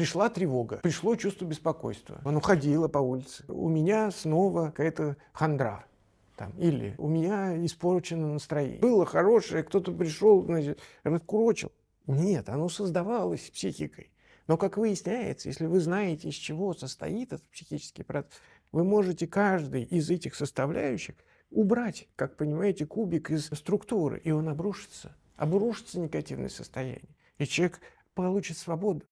Пришла тревога, пришло чувство беспокойства. Оно ходило по улице. У меня снова какая-то хандра. Там, или у меня испорчено настроение. Было хорошее, кто-то пришел, значит, раскурочил. Нет, оно создавалось психикой. Но, как выясняется, если вы знаете, из чего состоит этот психический процесс, вы можете каждый из этих составляющих убрать, как понимаете, кубик из структуры, и он обрушится. Обрушится негативное состояние, и человек получит свободу.